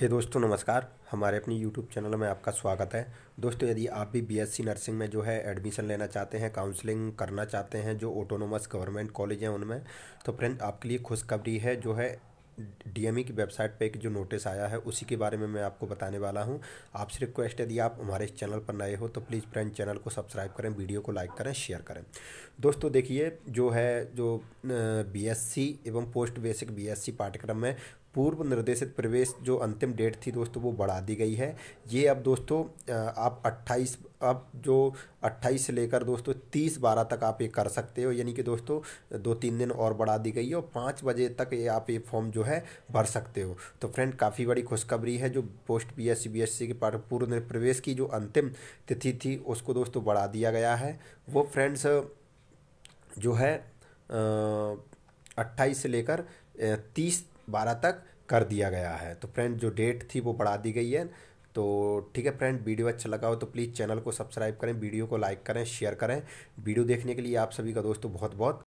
हे hey दोस्तों नमस्कार हमारे अपनी यूट्यूब चैनल में आपका स्वागत है दोस्तों यदि आप भी बीएससी नर्सिंग में जो है एडमिशन लेना चाहते हैं काउंसलिंग करना चाहते हैं जो ऑटोनोमस गवर्नमेंट कॉलेज हैं उनमें तो फ्रेंड आपके लिए खुशखबरी है जो है डीएमई e की वेबसाइट पे एक जो नोटिस आया है उसी के बारे में मैं आपको बताने वाला हूँ आपसे रिक्वेस्ट यदि आप हमारे इस चैनल पर नए हो तो प्लीज़ फ्रेंड चैनल को सब्सक्राइब करें वीडियो को लाइक करें शेयर करें दोस्तों देखिए जो है जो बीएससी एवं पोस्ट बेसिक बीएससी पाठ्यक्रम में पूर्व निर्देशित प्रवेश जो अंतिम डेट थी दोस्तों वो बढ़ा दी गई है ये अब दोस्तों आप 28 अब जो 28 से लेकर दोस्तों 30 बारह तक आप ये कर सकते हो यानी कि दोस्तों दो तीन दिन और बढ़ा दी गई है और पाँच बजे तक ये आप ये फॉर्म जो है भर सकते हो तो फ्रेंड काफ़ी बड़ी खुशखबरी है जो पोस्ट बी एस सी के पाठ पूर्व प्रवेश की जो अंतिम तिथि थी उसको दोस्तों बढ़ा दिया गया है वो फ्रेंड्स जो है अट्ठाईस से लेकर तीस बारह तक कर दिया गया है तो फ्रेंड जो डेट थी वो बढ़ा दी गई है तो ठीक है फ्रेंड वीडियो अच्छा लगा हो तो प्लीज़ चैनल को सब्सक्राइब करें वीडियो को लाइक करें शेयर करें वीडियो देखने के लिए आप सभी का दोस्तों बहुत बहुत